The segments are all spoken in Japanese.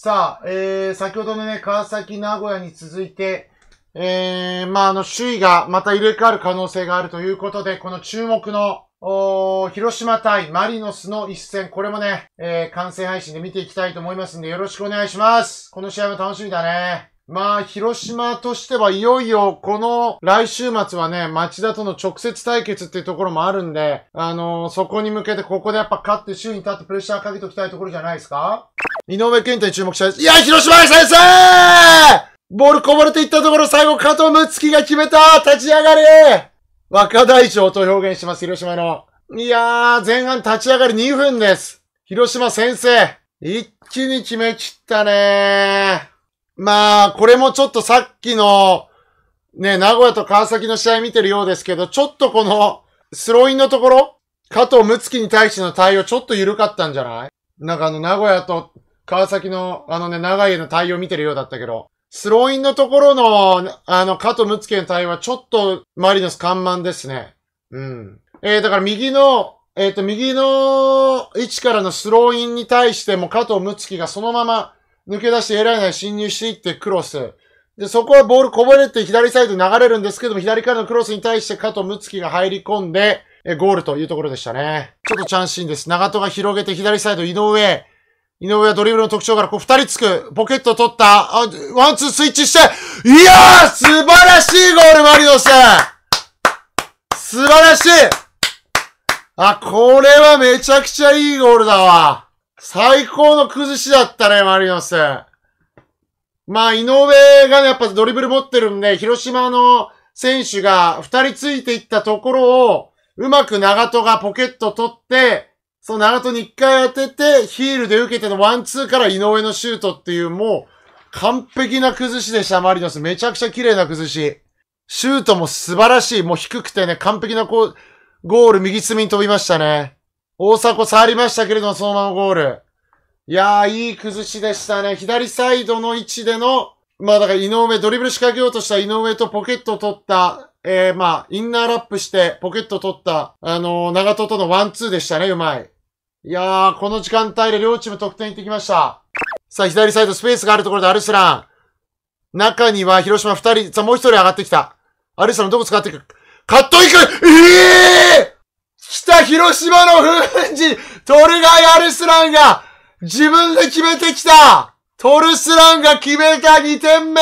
さあ、えー、先ほどのね、川崎、名古屋に続いて、えー、まあ、あの、首位がまた入れ替わる可能性があるということで、この注目の、お広島対マリノスの一戦、これもね、えー、完成配信で見ていきたいと思いますんで、よろしくお願いします。この試合も楽しみだね。まあ、広島としてはいよいよ、この来週末はね、町田との直接対決っていうところもあるんで、あのー、そこに向けてここでやっぱ勝って周囲に立ってプレッシャーかけておきたいところじゃないですか井上健太に注目したい。いや、広島先生ボールこぼれていったところ、最後、加藤睦月が決めた立ち上がり若大将と表現します、広島の。いやー、前半立ち上がり2分です。広島先生、一気に決めきったねまあ、これもちょっとさっきの、ね、名古屋と川崎の試合見てるようですけど、ちょっとこの、スローインのところ、加藤睦月に対しての対応ちょっと緩かったんじゃないなんかあの、名古屋と川崎の、あのね、長井の対応見てるようだったけど、スローインのところの、あの、加藤睦介の対応はちょっとマリノス緩慢ですね。うん。えー、だから右の、えっ、ー、と、右の位置からのスローインに対しても加藤睦月がそのまま抜け出して偉いなに侵入していってクロス。で、そこはボールこぼれて左サイド流れるんですけども、左からのクロスに対して加藤睦月が入り込んで、え、ゴールというところでしたね。ちょっとチャンシーンです。長戸が広げて左サイド井上。井上はドリブルの特徴から、こう、二人つく、ポケット取った、あワンツースイッチして、いやー素晴らしいゴール、マリノス素晴らしいあ、これはめちゃくちゃいいゴールだわ。最高の崩しだったね、マリノス。まあ、井上がね、やっぱドリブル持ってるんで、広島の選手が二人ついていったところを、うまく長戸がポケット取って、その長友に一回当てて、ヒールで受けてのワンツーから井上のシュートっていうもう完璧な崩しでした、マリノス。めちゃくちゃ綺麗な崩し。シュートも素晴らしい。もう低くてね、完璧なこう、ゴール右隅に飛びましたね。大迫触りましたけれども、そのままゴール。いやー、いい崩しでしたね。左サイドの位置での、まあだから井上、ドリブル仕掛けようとした井上とポケットを取った、えー、まあ、インナーラップしてポケット取った、あのー、長戸とのワンツーでしたね、うまい。いやー、この時間帯で両チーム得点いってきました。さあ、左サイドスペースがあるところでアルスラン。中には広島二人、さあもう一人上がってきた。アルスランどこ使っていくカットいくええー、た広島の封じトルガイ・アルスランが自分で決めてきたトルスランが決めた2点目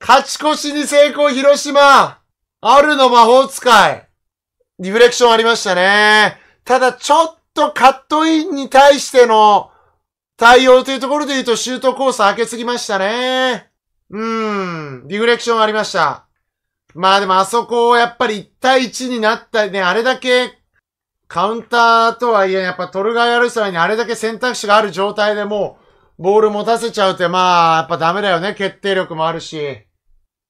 勝ち越しに成功広島あるの魔法使いリフレクションありましたね。ただちょっと、とカットインに対しての対応というところで言うとシュートコース開けすぎましたね。うん。リフレクションありました。まあでもあそこをやっぱり1対1になったね、あれだけカウンターとはいえ、やっぱトルガーやルサラにあれだけ選択肢がある状態でもう、ボール持たせちゃうって、まあ、やっぱダメだよね。決定力もあるし。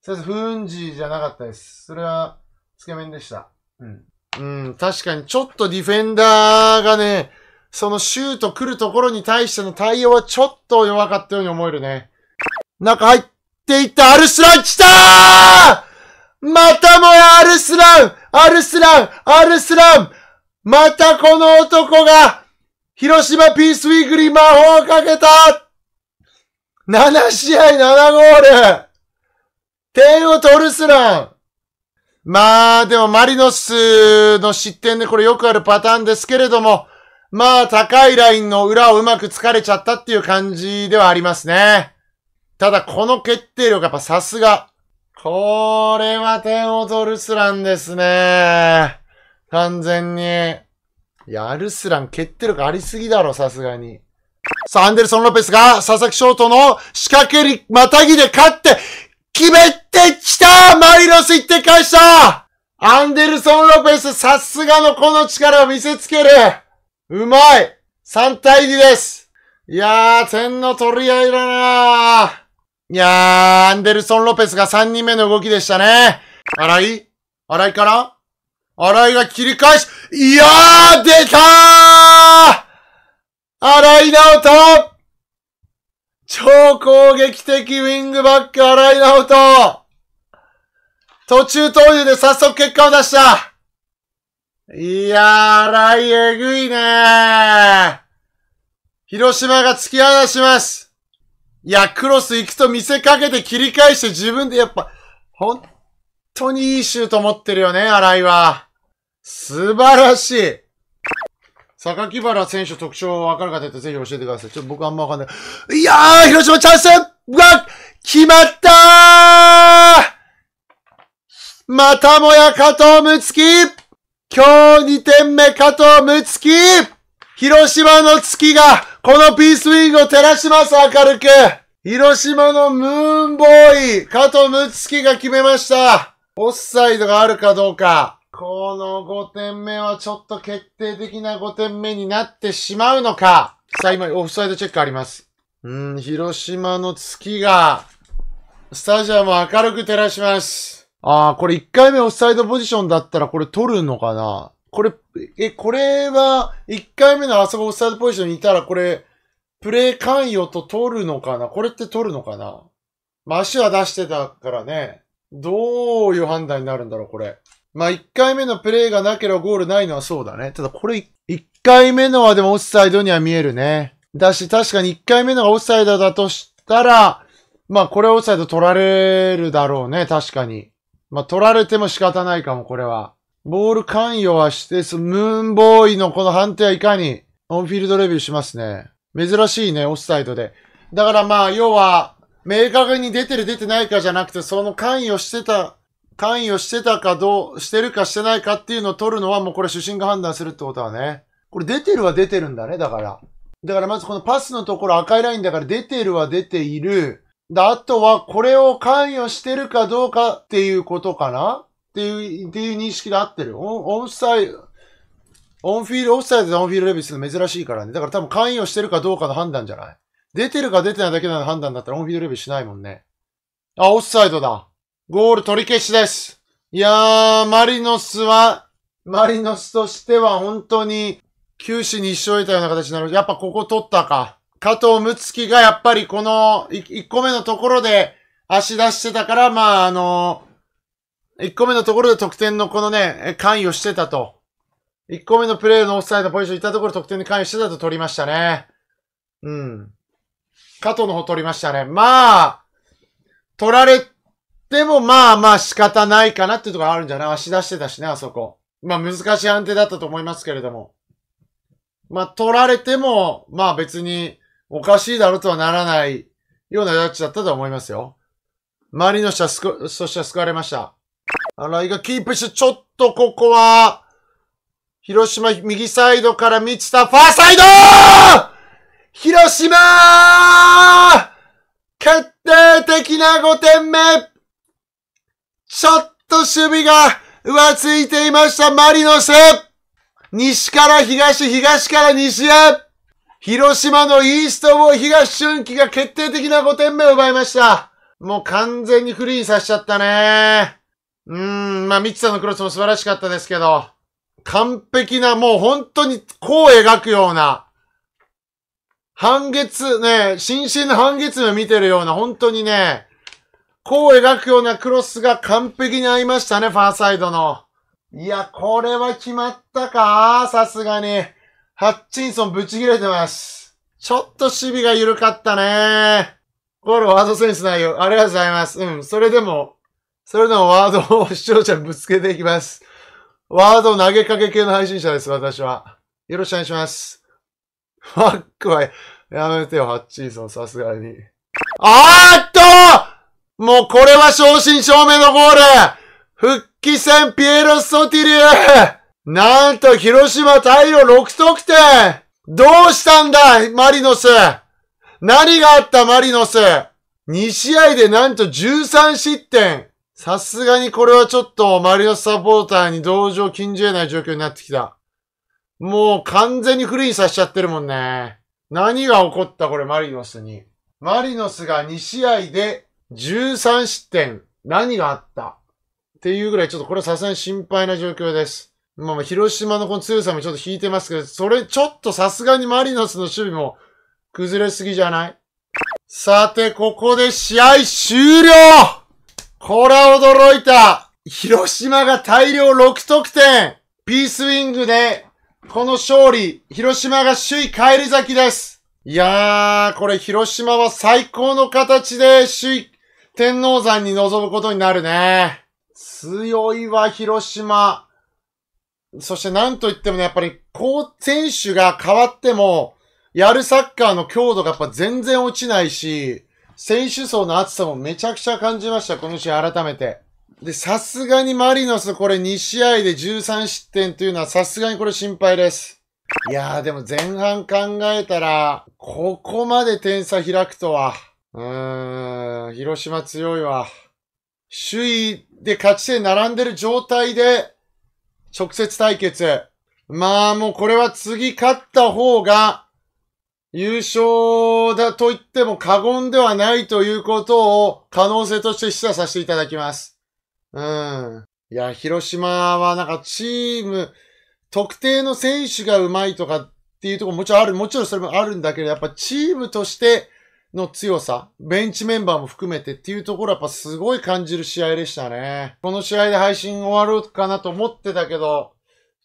そうです。フンジじゃなかったです。それは、つけ麺でした。うん。うん、確かにちょっとディフェンダーがね、そのシュート来るところに対しての対応はちょっと弱かったように思えるね。中入っていったアルスラン来たーまたもやアルスランアルスランアルスランまたこの男が広島ピースウィークリー魔法をかけた !7 試合7ゴール点を取るスランまあ、でもマリノスの失点でこれよくあるパターンですけれども、まあ、高いラインの裏をうまく疲れちゃったっていう感じではありますね。ただ、この決定力やっぱさすが。これは点を取るスランですね。完全に。いや、アルスラン決定力ありすぎだろ、さすがに。さあ、アンデルソン・ロペスが、佐々木ショートの仕掛けり、またぎで勝って、決めてきたマリノス1点返したアンデルソン・ロペス、さすがのこの力を見せつけるうまい !3 対2ですいやー、点の取り合いだなーいやー、アンデルソン・ロペスが3人目の動きでしたね。荒井荒井から荒井が切り返し、いやー、出たー荒井直人超攻撃的ウィングバック、荒井ウト途中投入で早速結果を出したいやー、荒井えぐいねー広島が突き放しますいや、クロス行くと見せかけて切り返して自分でやっぱ、本当にいいシュート持ってるよね、荒井は。素晴らしい榊原選手特徴わかる方いたらぜひ教えてください。ちょっと僕あんまわかんない。いやー、広島チャンスが決まったーまたもや加藤睦月今日2点目加藤睦月広島の月がこのピースウィングを照らします、明るく広島のムーンボーイ、加藤睦月が決めましたオフサイドがあるかどうか。この5点目はちょっと決定的な5点目になってしまうのか。さあ、今、オフサイドチェックあります。うん、広島の月が、スタジアムを明るく照らします。あー、これ1回目オフサイドポジションだったらこれ取るのかなこれ、え、これは、1回目のあそこオフサイドポジションにいたらこれ、プレイ関与と取るのかなこれって取るのかなまあ、足は出してたからね。どういう判断になるんだろう、これ。まあ、1回目のプレーがなければゴールないのはそうだね。ただこれ、1回目のはでもオフサイドには見えるね。だし、確かに1回目のがオフサイドだとしたら、まあ、これオフサイド取られるだろうね。確かに。まあ、取られても仕方ないかも、これは。ボール関与はして、そのムーンボーイのこの判定はいかに、オンフィールドレビューしますね。珍しいね、オフサイドで。だからまあ、要は、明確に出てる出てないかじゃなくて、その関与してた関与してたかどう、してるかしてないかっていうのを取るのはもうこれ主審が判断するってことはね。これ出てるは出てるんだね、だから。だからまずこのパスのところ赤いラインだから出てるは出ている。で、あとはこれを関与してるかどうかっていうことかなっていう、っていう認識で合ってる。オンサイド、オンフィール、オフサイドでオンフィールレビューするの珍しいからね。だから多分関与してるかどうかの判断じゃない出てるか出てないだけなの判断だったらオンフィールレビューしないもんね。あ、オフサイドだ。ゴール取り消しです。いやー、マリノスは、マリノスとしては本当に、九死に一生得たような形になる。やっぱここ取ったか。加藤睦月がやっぱりこの1個目のところで足出してたから、まああの、1個目のところで得点のこのね、関与してたと。1個目のプレーのオフサイドポジションいたところ得点に関与してたと取りましたね。うん。加藤の方取りましたね。まあ、取られでもまあまあ仕方ないかなっていうところあるんじゃない足出してたしね、あそこ。まあ難しい判定だったと思いますけれども。まあ取られても、まあ別におかしいだろうとはならないようなジャッジだったと思いますよ。周りの人はすく、そして救われました。新いがキープして、ちょっとここは、広島右サイドから満ちたファーサイド広島決定的な5点目ちょっと守備が浮ついていましたマリノス西から東、東から西へ広島のイーストを東春季が決定的な5点目を奪いました。もう完全にフリーさせちゃったね。うーん、まあ、ミさんのクロスも素晴らしかったですけど、完璧な、もう本当にこう描くような、半月ね、新進の半月目見てるような、本当にね、弧を描くようなクロスが完璧に合いましたね、ファーサイドの。いや、これは決まったかさすがに。ハッチンソンぶち切れてます。ちょっと守備が緩かったね。ゴールワードセンスないよ。ありがとうございます。うん。それでも、それでもワードを視聴者ぶつけていきます。ワード投げかけ系の配信者です、私は。よろしくお願いします。ファックは、やめてよ、ハッチンソン、さすがに。あーっともうこれは正真正銘のゴール復帰戦ピエロスソティリュなんと広島大量6得点どうしたんだマリノス何があったマリノス ?2 試合でなんと13失点さすがにこれはちょっとマリノスサポーターに同情禁じ得ない状況になってきた。もう完全にフリーにさせちゃってるもんね。何が起こったこれマリノスに。マリノスが2試合で13失点、何があったっていうぐらい、ちょっとこれさすがに心配な状況です。まあ、広島のこの強さもちょっと引いてますけど、それちょっとさすがにマリノスの守備も崩れすぎじゃないさて、ここで試合終了これは驚いた広島が大量6得点ピースウィングで、この勝利、広島が首位返り咲きですいやー、これ広島は最高の形で首位天王山に臨むことになるね。強いわ、広島。そして何と言ってもね、やっぱり、こう、選手が変わっても、やるサッカーの強度がやっぱ全然落ちないし、選手層の厚さもめちゃくちゃ感じました、この試合改めて。で、さすがにマリノスこれ2試合で13失点というのはさすがにこれ心配です。いやーでも前半考えたら、ここまで点差開くとは。うん、広島強いわ。首位で勝ち点並んでる状態で、直接対決。まあもうこれは次勝った方が、優勝だと言っても過言ではないということを可能性として示唆させていただきます。うん。いや、広島はなんかチーム、特定の選手が上手いとかっていうところもちろんある、もちろんそれもあるんだけど、やっぱチームとしての強さ、ベンチメンバーも含めてっていうところやっぱすごい感じる試合でしたね。この試合で配信終わろうかなと思ってたけど、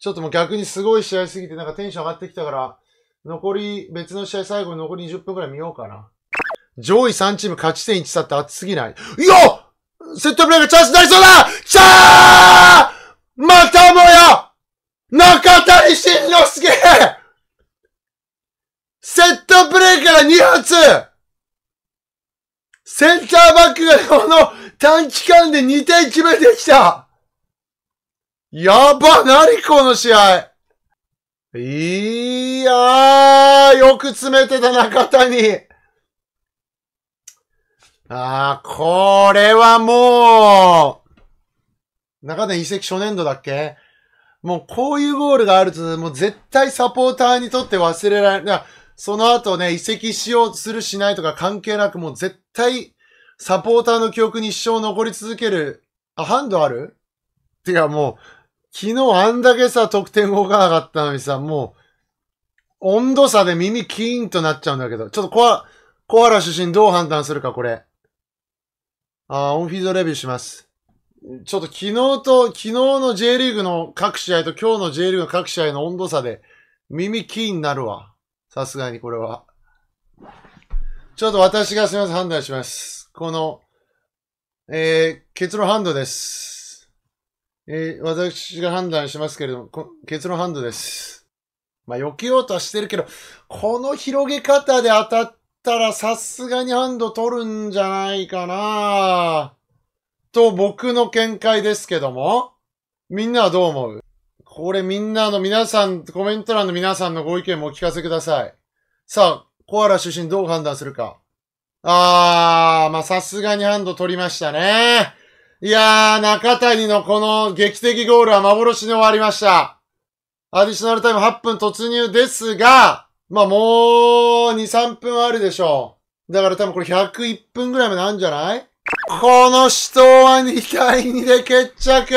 ちょっともう逆にすごい試合すぎてなんかテンション上がってきたから、残り、別の試合最後に残り20分くらい見ようかな。上位3チーム勝ち点1差って熱すぎないいやセットプレーがチャンスになりそうだチャーまたもや中谷慎之介セットプレーから2発センターバックがこの短期間で2点決めてきたやばなにこの試合いやー、よく詰めてた中谷。あー、これはもう、中谷移籍初年度だっけもうこういうゴールがあると、もう絶対サポーターにとって忘れられない。その後ね、移籍しようするしないとか関係なく、もう絶対サポーターの記憶に一生残り続ける。あ、ハンドあるてかもう、昨日あんだけさ、得点動かなかったのにさ、もう、温度差で耳キーンとなっちゃうんだけど、ちょっとコア、コアラ出身どう判断するか、これ。あオンフィードレビューします。ちょっと昨日と、昨日の J リーグの各試合と今日の J リーグの各試合の温度差で耳キーンになるわ。さすがにこれは。ちょっと私がすみません、判断します。この、えー、結論ハンドです。えー、私が判断しますけれども、結論ハンドです。まあ、避けようとはしてるけど、この広げ方で当たったらさすがにハンド取るんじゃないかなと僕の見解ですけども、みんなはどう思うこれみんなの皆さん、コメント欄の皆さんのご意見もお聞かせください。さあ、コアラ出身どう判断するか。あー、まさすがにハンド取りましたね。いやー、中谷のこの劇的ゴールは幻に終わりました。アディショナルタイム8分突入ですが、まあ、もう2、3分あるでしょう。だから多分これ101分ぐらいまであるんじゃないこの人は2対2で決着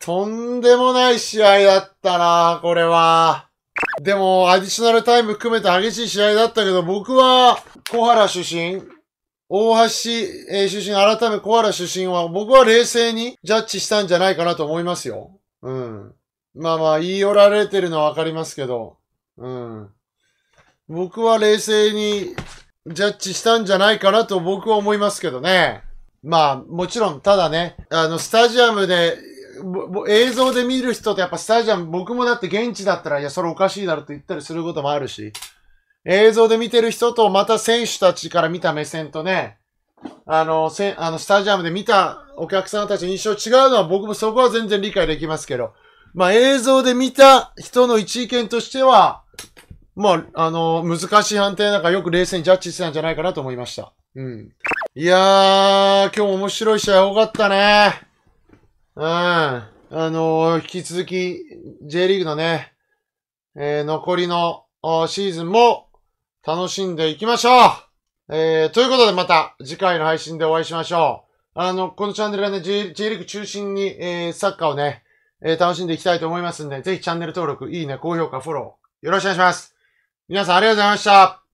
とんでもない試合だったな、これは。でも、アディショナルタイム含めて激しい試合だったけど、僕は、小原出身、大橋、え出身、改め小原出身は、僕は冷静にジャッジしたんじゃないかなと思いますよ。うん。まあまあ、言い寄られてるのはわかりますけど、うん。僕は冷静にジャッジしたんじゃないかなと僕は思いますけどね。まあ、もちろん、ただね、あの、スタジアムで映像で見る人とやっぱスタジアム、僕もだって現地だったら、いや、それおかしいだろって言ったりすることもあるし、映像で見てる人と、また選手たちから見た目線とね、あの、せあのスタジアムで見たお客さんたちの印象違うのは僕もそこは全然理解できますけど、まあ映像で見た人の一意見としては、まあ、あの、難しい判定なんかよく冷静にジャッジしてたんじゃないかなと思いました。うん。いやー、今日面白い試合多かったね。うん。あのー、引き続き、J リーグのね、えー、残りのシーズンも楽しんでいきましょうえー、ということでまた次回の配信でお会いしましょう。あの、このチャンネルはね、J, J リーグ中心に、えー、サッカーをね、えー、楽しんでいきたいと思いますんで、ぜひチャンネル登録、いいね、高評価、フォロー、よろしくお願いします。皆さんありがとうございました。